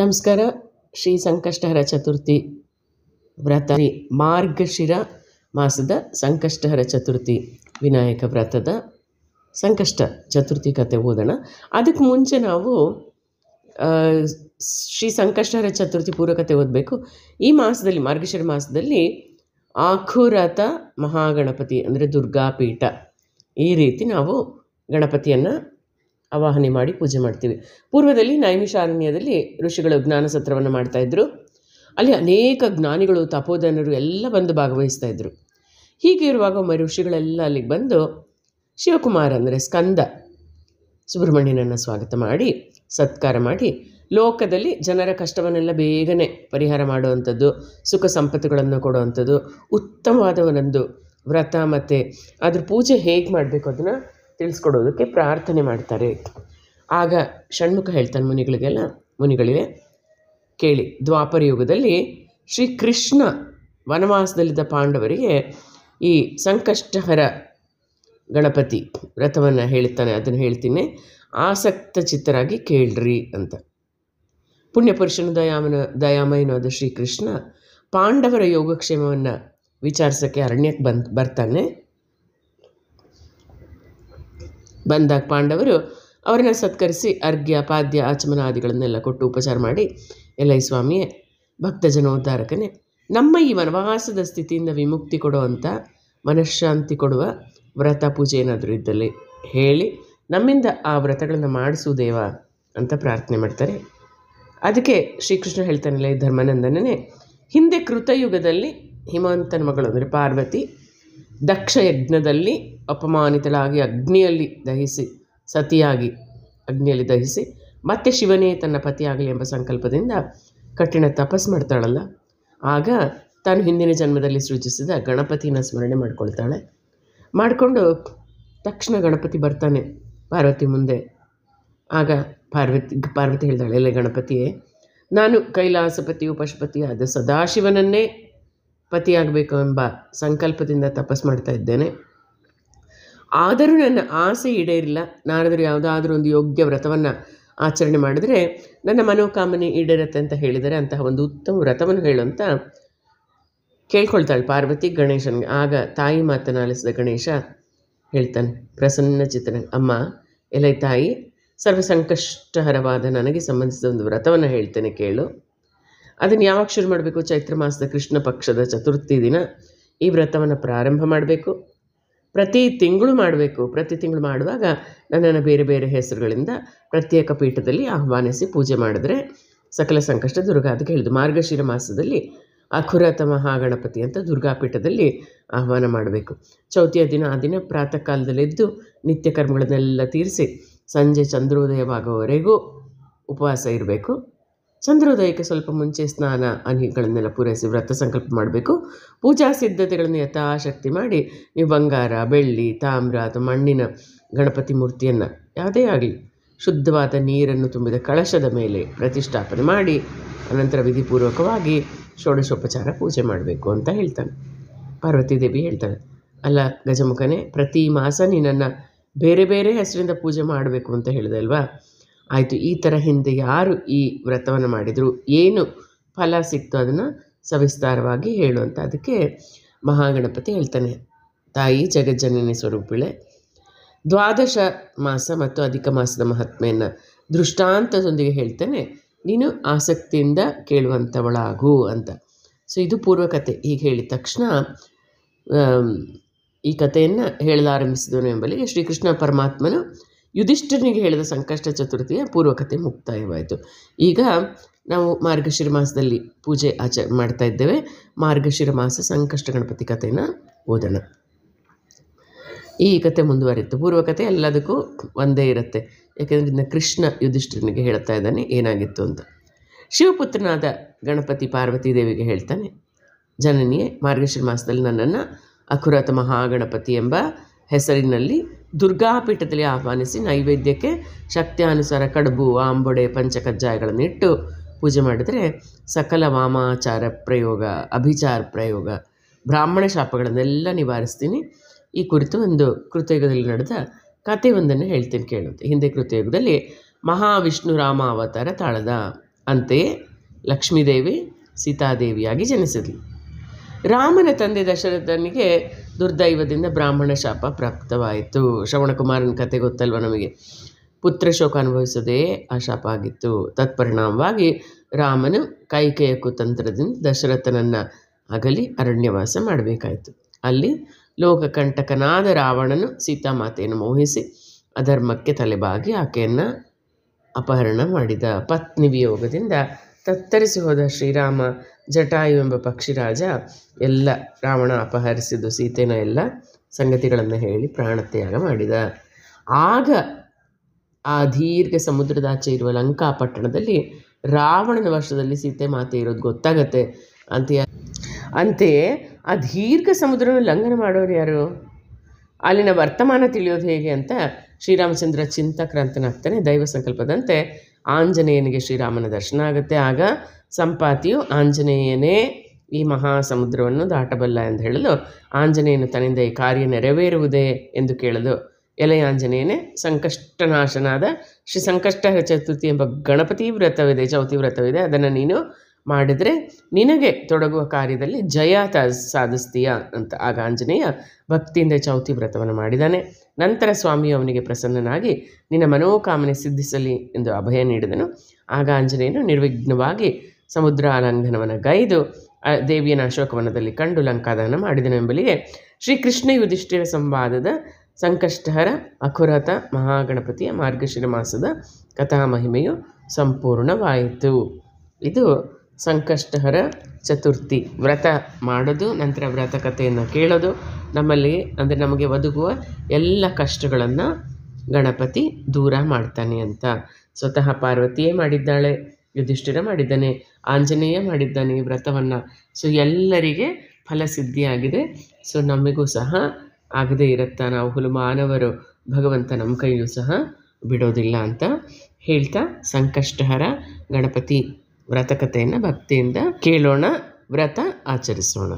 ನಮಸ್ಕಾರ ಶ್ರೀ ಸಂಕಷ್ಟಹರ ಚತುರ್ಥಿ ವ್ರತ ಮಾರ್ಗಶಿರ ಮಾಸದ ಸಂಕಷ್ಟಹರ ಚತುರ್ಥಿ ವಿನಾಯಕ ವ್ರತದ ಸಂಕಷ್ಟ ಚತುರ್ಥಿ ಕತೆ ಓದೋಣ ಅದಕ್ಕೆ ಮುಂಚೆ ನಾವು ಶ್ರೀ ಸಂಕಷ್ಟಹರ ಚತುರ್ಥಿ ಪೂರ್ವಕತೆ ಓದಬೇಕು ಈ ಮಾಸದಲ್ಲಿ ಮಾರ್ಗಶಿರ ಮಾಸದಲ್ಲಿ ಆಖುರತ ಮಹಾಗಣಪತಿ ಅಂದರೆ ದುರ್ಗಾಪೀಠ ಈ ರೀತಿ ನಾವು ಗಣಪತಿಯನ್ನು ಆವಾಹನೆ ಮಾಡಿ ಪೂಜೆ ಮಾಡ್ತೀವಿ ಪೂರ್ವದಲ್ಲಿ ನೈಮಿಷಾರಣ್ಯದಲ್ಲಿ ಋಷಿಗಳು ಜ್ಞಾನ ಸತ್ರವನ್ನು ಮಾಡ್ತಾಯಿದ್ರು ಅಲ್ಲಿ ಅನೇಕ ಜ್ಞಾನಿಗಳು ತಪೋಧನರು ಎಲ್ಲ ಬಂದು ಭಾಗವಹಿಸ್ತಾ ಇದ್ದರು ಹೀಗೆ ಇರುವಾಗ ಒಮ್ಮೆ ಋಷಿಗಳೆಲ್ಲ ಅಲ್ಲಿಗೆ ಬಂದು ಶಿವಕುಮಾರ್ ಅಂದರೆ ಸ್ಕಂದ ಸುಬ್ರಹ್ಮಣ್ಯನನ್ನು ಸ್ವಾಗತ ಮಾಡಿ ಸತ್ಕಾರ ಮಾಡಿ ಲೋಕದಲ್ಲಿ ಜನರ ಕಷ್ಟವನ್ನೆಲ್ಲ ಬೇಗನೆ ಪರಿಹಾರ ಮಾಡುವಂಥದ್ದು ಸುಖ ಸಂಪತ್ತುಗಳನ್ನು ಕೊಡುವಂಥದ್ದು ಉತ್ತಮವಾದ ಒಂದೊಂದು ವ್ರತ ಮತ್ತು ಅದ್ರ ಪೂಜೆ ಹೇಗೆ ಮಾಡಬೇಕು ಅದನ್ನು ತಿಳಿಸ್ಕೊಡೋದಕ್ಕೆ ಪ್ರಾರ್ಥನೆ ಮಾಡ್ತಾರೆ ಆಗ ಷಣ್ಮುಖ ಹೇಳ್ತಾನೆ ಮುನಿಗಳಿಗೆಲ್ಲ ಮುನಿಗಳಿಗೆ ಕೇಳಿ ದ್ವಾಪರ ಯುಗದಲ್ಲಿ ಶ್ರೀಕೃಷ್ಣ ವನವಾಸದಲ್ಲಿದ್ದ ಪಾಂಡವರಿಗೆ ಈ ಸಂಕಷ್ಟಹರ ಗಣಪತಿ ವ್ರತವನ್ನು ಹೇಳ್ತಾನೆ ಅದನ್ನು ಹೇಳ್ತೀನಿ ಆಸಕ್ತ ಚಿತ್ತರಾಗಿ ಕೇಳ್ರಿ ಅಂತ ಪುಣ್ಯಪುರುಷನ ದಯಾಮನ ದಯಾಮಯನಾದ ಶ್ರೀಕೃಷ್ಣ ಪಾಂಡವರ ಯೋಗಕ್ಷೇಮವನ್ನು ವಿಚಾರಿಸೋಕ್ಕೆ ಅರಣ್ಯಕ್ಕೆ ಬಂದು ಬರ್ತಾನೆ ಬಂದಾಗ ಪಾಂಡವರು ಅವರನ್ನ ಸತ್ಕರಿಸಿ ಅರ್ಘ್ಯ ಪಾದ್ಯ ಆಚಮನಾದಿಗಳನ್ನೆಲ್ಲ ಕೊಟ್ಟು ಉಪಚಾರ ಮಾಡಿ ಎಲ್ಲೈ ಸ್ವಾಮಿಯೇ ಭಕ್ತ ಜನೋದ್ಧಾರಕನೇ ನಮ್ಮ ಈ ವನವಾಸದ ಸ್ಥಿತಿಯಿಂದ ವಿಮುಕ್ತಿ ಕೊಡುವಂಥ ಮನಃಶಾಂತಿ ಕೊಡುವ ವ್ರತ ಪೂಜೆ ಏನಾದರೂ ಇದ್ದಲ್ಲಿ ಹೇಳಿ ನಮ್ಮಿಂದ ಆ ವ್ರತಗಳನ್ನು ಮಾಡಿಸು ಅಂತ ಪ್ರಾರ್ಥನೆ ಮಾಡ್ತಾರೆ ಅದಕ್ಕೆ ಶ್ರೀಕೃಷ್ಣ ಹೇಳ್ತಾನಲ್ಲ ಧರ್ಮಾನಂದನೇ ಹಿಂದೆ ಕೃತಯುಗದಲ್ಲಿ ಹಿಮವಂತನ ಮಗಳು ಅಂದರೆ ಪಾರ್ವತಿ ದಕ್ಷ ಯಜ್ಞದಲ್ಲಿ ಅಪಮಾನಿತಳಾಗಿ ಅಗ್ನಿಯಲ್ಲಿ ದಹಿಸಿ ಸತಿಯಾಗಿ ಅಗ್ನಿಯಲ್ಲಿ ದಹಿಸಿ ಮತ್ತೆ ಶಿವನೇ ತನ್ನ ಪತಿಯಾಗಲಿ ಎಂಬ ಸಂಕಲ್ಪದಿಂದ ಕಠಿಣ ತಪಸ್ ಮಾಡ್ತಾಳಲ್ಲ ಆಗ ತಾನು ಹಿಂದಿನ ಜನ್ಮದಲ್ಲಿ ಸೃಜಿಸಿದ ಗಣಪತಿನ ಸ್ಮರಣೆ ಮಾಡ್ಕೊಳ್ತಾಳೆ ಮಾಡಿಕೊಂಡು ತಕ್ಷಣ ಗಣಪತಿ ಬರ್ತಾನೆ ಪಾರ್ವತಿ ಮುಂದೆ ಆಗ ಪಾರ್ವತಿ ಪಾರ್ವತಿ ಹೇಳ್ದಾಳೆ ಎಲ್ಲ ಗಣಪತಿಯೇ ನಾನು ಕೈಲಾಸಪತಿಯು ಪಶುಪತಿಯಾದ ಸದಾಶಿವನನ್ನೇ ಪತಿಯಾಗಬೇಕು ಎಂಬ ಸಂಕಲ್ಪದಿಂದ ತಪಸ್ ಮಾಡ್ತಾ ಇದ್ದೇನೆ ಆದರೂ ನನ್ನ ಆಸೆ ಈಡೇರಿಲ್ಲ ನಾನಾದರೂ ಯಾವುದಾದ್ರೂ ಒಂದು ಯೋಗ್ಯ ವ್ರತವನ್ನು ಆಚರಣೆ ಮಾಡಿದರೆ ನನ್ನ ಮನೋಕಾಮನೆ ಈಡೇರತ್ತೆ ಅಂತ ಹೇಳಿದರೆ ಅಂತಹ ಒಂದು ಉತ್ತಮ ವ್ರತವನ್ನು ಹೇಳುವಂತ ಕೇಳ್ಕೊಳ್ತಾಳೆ ಪಾರ್ವತಿ ಗಣೇಶನಿಗೆ ಆಗ ತಾಯಿ ಮಾತನ್ನು ಆಲಿಸಿದ ಗಣೇಶ ಹೇಳ್ತಾನೆ ಪ್ರಸನ್ನ ಚಿತ್ರ ಅಮ್ಮ ಎಲೆ ತಾಯಿ ಸರ್ವ ಸಂಕಷ್ಟಹರವಾದ ನನಗೆ ಸಂಬಂಧಿಸಿದ ಒಂದು ವ್ರತವನ್ನು ಹೇಳ್ತೇನೆ ಕೇಳು ಅದನ್ನು ಯಾವಾಗ ಶುರು ಮಾಡಬೇಕು ಚೈತ್ರ ಮಾಸದ ಕೃಷ್ಣ ಪಕ್ಷದ ಚತುರ್ಥಿ ದಿನ ಈ ವ್ರತವನ್ನು ಪ್ರಾರಂಭ ಮಾಡಬೇಕು ಪ್ರತಿ ತಿಂಗಳು ಮಾಡಬೇಕು ಪ್ರತಿ ತಿಂಗಳು ಮಾಡುವಾಗ ನನ್ನನ್ನು ಬೇರೆ ಬೇರೆ ಹೆಸರುಗಳಿಂದ ಪ್ರತ್ಯೇಕ ಪೀಠದಲ್ಲಿ ಆಹ್ವಾನಿಸಿ ಪೂಜೆ ಮಾಡಿದ್ರೆ ಸಕಲ ಸಂಕಷ್ಟ ದುರ್ಗಾ ಅದಕ್ಕೆ ಹೇಳಿದ್ದು ಮಾರ್ಗಶಿರ ಮಾಸದಲ್ಲಿ ಅಖುರತ ಮಹಾಗಣಪತಿ ಅಂತ ದುರ್ಗಾ ಪೀಠದಲ್ಲಿ ಆಹ್ವಾನ ಮಾಡಬೇಕು ಚೌತಿಯ ದಿನ ಆ ದಿನ ಪ್ರಾತಃ ಕಾಲದಲ್ಲಿದ್ದು ನಿತ್ಯ ಕರ್ಮಗಳನ್ನೆಲ್ಲ ತೀರಿಸಿ ಸಂಜೆ ಚಂದ್ರೋದಯವಾಗುವವರೆಗೂ ಉಪವಾಸ ಇರಬೇಕು ಚಂದ್ರೋದಯಕ್ಕೆ ಸ್ವಲ್ಪ ಮುಂಚೆ ಸ್ನಾನ ಅನಿಗಳನ್ನೆಲ್ಲ ಪೂರೈಸಿ ವ್ರತ ಸಂಕಲ್ಪ ಮಾಡಬೇಕು ಪೂಜಾ ಸಿದ್ಧತೆಗಳನ್ನು ಯಥಾಶಕ್ತಿ ಮಾಡಿ ನೀವು ಬಂಗಾರ ಬೆಳ್ಳಿ ತಾಮ್ರ ಅಥವಾ ಮಣ್ಣಿನ ಗಣಪತಿ ಮೂರ್ತಿಯನ್ನು ಯಾವುದೇ ಆಗಲಿ ಶುದ್ಧವಾದ ನೀರನ್ನು ತುಂಬಿದ ಕಳಶದ ಮೇಲೆ ಪ್ರತಿಷ್ಠಾಪನೆ ಮಾಡಿ ಅನಂತರ ವಿಧಿಪೂರ್ವಕವಾಗಿ ಷೋಡಶೋಪಚಾರ ಪೂಜೆ ಮಾಡಬೇಕು ಅಂತ ಹೇಳ್ತಾನೆ ಪಾರ್ವತಿ ದೇವಿ ಹೇಳ್ತಾಳೆ ಅಲ್ಲ ಗಜಮುಖನೇ ಪ್ರತಿ ಮಾಸ ನೀನನ್ನು ಬೇರೆ ಬೇರೆ ಹೆಸರಿಂದ ಪೂಜೆ ಮಾಡಬೇಕು ಅಂತ ಹೇಳಿದೆ ಅಲ್ವಾ ಆಯಿತು ಈ ಥರ ಹಿಂದೆ ಯಾರು ಈ ವ್ರತವನ್ನು ಮಾಡಿದರು ಏನು ಫಲ ಸಿಕ್ತು ಅದನ್ನು ಸವಿಸ್ತಾರವಾಗಿ ಹೇಳುವಂಥ ಅದಕ್ಕೆ ಮಹಾಗಣಪತಿ ಹೇಳ್ತಾನೆ ತಾಯಿ ಜಗಜ್ಜನನಿ ಸ್ವರೂಪಿಳೆ ದ್ವಾದಶ ಮಾಸ ಮತ್ತು ಅಧಿಕ ಮಾಸದ ಮಹಾತ್ಮೆಯನ್ನು ದೃಷ್ಟಾಂತದೊಂದಿಗೆ ಹೇಳ್ತಾನೆ ನೀನು ಆಸಕ್ತಿಯಿಂದ ಕೇಳುವಂಥವಳಾಗು ಅಂತ ಸೊ ಇದು ಪೂರ್ವಕತೆ ಹೀಗೆ ಹೇಳಿದ ತಕ್ಷಣ ಈ ಕಥೆಯನ್ನು ಹೇಳಲಾರಂಭಿಸಿದನು ಎಂಬಲ್ಲಿಗೆ ಶ್ರೀಕೃಷ್ಣ ಪರಮಾತ್ಮನು ಯುಧಿಷ್ಠಿರನಿಗೆ ಹೇಳಿದ ಸಂಕಷ್ಟ ಚತುರ್ಥಿಯ ಪೂರ್ವಕತೆ ಮುಕ್ತಾಯವಾಯಿತು ಈಗ ನಾವು ಮಾರ್ಗಶಿರ ಮಾಸದಲ್ಲಿ ಪೂಜೆ ಆಚ ಮಾಡ್ತಾ ಇದ್ದೇವೆ ಮಾರ್ಗಶಿರ ಮಾಸ ಸಂಕಷ್ಟ ಗಣಪತಿ ಕಥೆನ ಓದೋಣ ಈ ಕತೆ ಮುಂದುವರಿಯುತ್ತೆ ಪೂರ್ವಕತೆ ಎಲ್ಲದಕ್ಕೂ ಒಂದೇ ಇರುತ್ತೆ ಯಾಕೆಂದರೆ ಕೃಷ್ಣ ಯುಧಿಷ್ಠಿರನಿಗೆ ಹೇಳ್ತಾ ಇದ್ದಾನೆ ಏನಾಗಿತ್ತು ಅಂತ ಶಿವಪುತ್ರನಾದ ಗಣಪತಿ ಪಾರ್ವತಿ ದೇವಿಗೆ ಹೇಳ್ತಾನೆ ಜನನಿಯೇ ಮಾರ್ಗಶಿರ ಮಾಸದಲ್ಲಿ ನನ್ನನ್ನು ಅಖುರಾತ ಮಹಾಗಣಪತಿ ಎಂಬ ಹೆಸರಿನಲ್ಲಿ ದುರ್ಗಾಪೀಠದಲ್ಲಿ ಆಹ್ವಾನಿಸಿ ನೈವೇದ್ಯಕ್ಕೆ ಶಕ್ತಿಯಾನುಸಾರ ಕಡುಬು ಆಂಬೊಡೆ ಪಂಚಕಜ್ಜಾಯಗಳನ್ನು ಇಟ್ಟು ಪೂಜೆ ಮಾಡಿದರೆ ಸಕಲ ವಾಮಾಚಾರ ಪ್ರಯೋಗ ಅಭಿಚಾರ ಪ್ರಯೋಗ ಬ್ರಾಹ್ಮಣ ಶಾಪಗಳನ್ನೆಲ್ಲ ನಿವಾರಿಸ್ತೀನಿ ಈ ಕುರಿತು ಒಂದು ಕೃತಯುಗದಲ್ಲಿ ನಡೆದ ಕತೆ ಒಂದನ್ನು ಹೇಳ್ತೀನಿ ಕೇಳುತ್ತೆ ಹಿಂದೆ ಕೃತಯುಗದಲ್ಲಿ ಮಹಾವಿಷ್ಣು ರಾಮ ಅವತಾರ ತಾಳದ ಅಂತೆಯೇ ಲಕ್ಷ್ಮೀದೇವಿ ಸೀತಾದೇವಿಯಾಗಿ ಜನಿಸಿದ್ಲು ರಾಮನ ತಂದೆ ದಶರಥನಿಗೆ ದುರ್ದೈವದಿಂದ ಬ್ರಾಹ್ಮಣ ಶಾಪ ಪ್ರಾಪ್ತವಾಯಿತು ಶ್ರವಣಕುಮಾರನ ಕತೆ ಗೊತ್ತಲ್ವ ನಮಗೆ ಪುತ್ರ ಶೋಕ ಅನುಭವಿಸದೇ ಆ ಶಾಪ ಆಗಿತ್ತು ತತ್ಪರಿಣಾಮವಾಗಿ ರಾಮನು ಕೈಕೇಯ ಕುತಂತ್ರದಿಂದ ದಶರಥನನ್ನು ಅಗಲಿ ಅರಣ್ಯವಾಸ ಮಾಡಬೇಕಾಯಿತು ಅಲ್ಲಿ ಲೋಕಕಂಟಕನಾದ ರಾವಣನು ಸೀತಾಮಾತೆಯನ್ನು ಮೋಹಿಸಿ ಅಧರ್ಮಕ್ಕೆ ತಲೆಬಾಗಿ ಆಕೆಯನ್ನು ಅಪಹರಣ ಮಾಡಿದ ಪತ್ನಿ ವಿಯೋಗದಿಂದ ತತ್ತರಿಸಿ ಹೋದ ಶ್ರೀರಾಮ ಜಟಾಯು ಎಂಬ ಪಕ್ಷಿರಾಜ ಎಲ್ಲ ರಾವಣ ಅಪಹರಿಸಿದ್ದು ಸೀತೆನ ಎಲ್ಲ ಸಂಗತಿಗಳನ್ನು ಹೇಳಿ ಪ್ರಾಣತ್ಯಾಗ ಮಾಡಿದ ಆಗ ಆ ದೀರ್ಘ ಸಮುದ್ರದಾಚೆ ಇರುವ ಲಂಕಾ ಪಟ್ಟಣದಲ್ಲಿ ರಾವಣನ ವರ್ಷದಲ್ಲಿ ಸೀತೆ ಮಾತೆ ಇರೋದು ಗೊತ್ತಾಗತ್ತೆ ಅಂತೆಯೇ ಅಂತೆಯೇ ಆ ದೀರ್ಘ ಸಮುದ್ರವನ್ನು ಲಂಘನ ಮಾಡೋರು ಯಾರು ಅಲ್ಲಿನ ವರ್ತಮಾನ ತಿಳಿಯೋದು ಹೇಗೆ ಅಂತ ಶ್ರೀರಾಮಚಂದ್ರ ಚಿಂತಕ್ರಾಂತನಾಗ್ತಾನೆ ದೈವ ಸಂಕಲ್ಪದಂತೆ ಆಂಜನೇಯನಿಗೆ ಶ್ರೀರಾಮನ ದರ್ಶನ ಆಗುತ್ತೆ ಆಗ ಸಂಪಾತಿಯು ಆಂಜನೇಯನೇ ಈ ಮಹಾ ಸಮುದ್ರವನ್ನು ದಾಟಬಲ್ಲ ಎಂದು ಹೇಳಲು ಆಂಜನೇಯನು ತನ್ನಿಂದ ಈ ಕಾರ್ಯ ನೆರವೇರುವುದೇ ಎಂದು ಕೇಳಲು ಎಲೆ ಆಂಜನೇಯನೇ ಸಂಕಷ್ಟನಾಶನಾದ ಶ್ರೀ ಸಂಕಷ್ಟ ಚತುರ್ಥಿ ಎಂಬ ಗಣಪತಿ ವ್ರತವಿದೆ ಚೌತಿ ವ್ರತವಿದೆ ಅದನ್ನು ನೀನು ಮಾಡಿದರೆ ನಿನಗೆ ತೊಡಗುವ ಕಾರ್ಯದಲ್ಲಿ ಜಯ ತ ಸಾಧಿಸ್ತೀಯ ಅಂತ ಆಗ ಆಂಜನೇಯ ಭಕ್ತಿಯಿಂದ ಚೌತಿ ವ್ರತವನ್ನು ಮಾಡಿದಾನೆ ನಂತರ ಸ್ವಾಮಿಯು ಅವನಿಗೆ ಪ್ರಸನ್ನನಾಗಿ ನಿನ್ನ ಮನೋಕಾಮನೆ ಸಿದ್ಧಿಸಲಿ ಎಂದು ಅಭಯ ನೀಡಿದನು ಆಗ ಆಂಜನೇಯನು ನಿರ್ವಿಘ್ನವಾಗಿ ಸಮುದ್ರ ಅಲಂಘನವನ್ನು ಗೈದು ದೇವಿಯನ ಅಶೋಕವನದಲ್ಲಿ ಕಂಡು ಲಂಕಾದನ ಮಾಡಿದನು ಎಂಬಲಿಗೆ ಶ್ರೀಕೃಷ್ಣ ಯುಧಿಷ್ಠಿರ ಸಂವಾದದ ಸಂಕಷ್ಟಹರ ಅಖುರತ ಮಹಾಗಣಪತಿಯ ಮಾರ್ಗಶಿರ ಮಾಸದ ಕಥಾ ಸಂಪೂರ್ಣವಾಯಿತು ಇದು ಸಂಕಷ್ಟಹರ ಚತುರ್ಥಿ ವ್ರತ ಮಾಡೋದು ನಂತರ ವ್ರತ ಕಥೆಯನ್ನು ಕೇಳೋದು ನಮ್ಮಲ್ಲಿ ಅಂದರೆ ನಮಗೆ ಒದಗುವ ಎಲ್ಲ ಕಷ್ಟಗಳನ್ನು ಗಣಪತಿ ದೂರ ಮಾಡ್ತಾನೆ ಅಂತ ಸ್ವತಃ ಪಾರ್ವತಿಯೇ ಮಾಡಿದ್ದಾಳೆ ಯುಧಿಷ್ಠಿರ ಮಾಡಿದ್ದಾನೆ ಆಂಜನೇಯ ಮಾಡಿದ್ದಾನೆ ಈ ವ್ರತವನ್ನು ಸೊ ಎಲ್ಲರಿಗೆ ಫಲಸಿದ್ಧಿಯಾಗಿದೆ ಸೊ ನಮಗೂ ಸಹ ಆಗದೇ ಇರುತ್ತಾ ನಾವು ಹುಲು ಮಾನವರು ಭಗವಂತ ನಮ್ಮ ಕೈಯೂ ಸಹ ಬಿಡೋದಿಲ್ಲ ಅಂತ ಹೇಳ್ತಾ ಸಂಕಷ್ಟಹರ ಗಣಪತಿ ವ್ರತಕತೆಯನ್ನು ಭಕ್ತಿಯಿಂದ ಕೇಳೋಣ ವ್ರತ ಆಚರಿಸೋಣ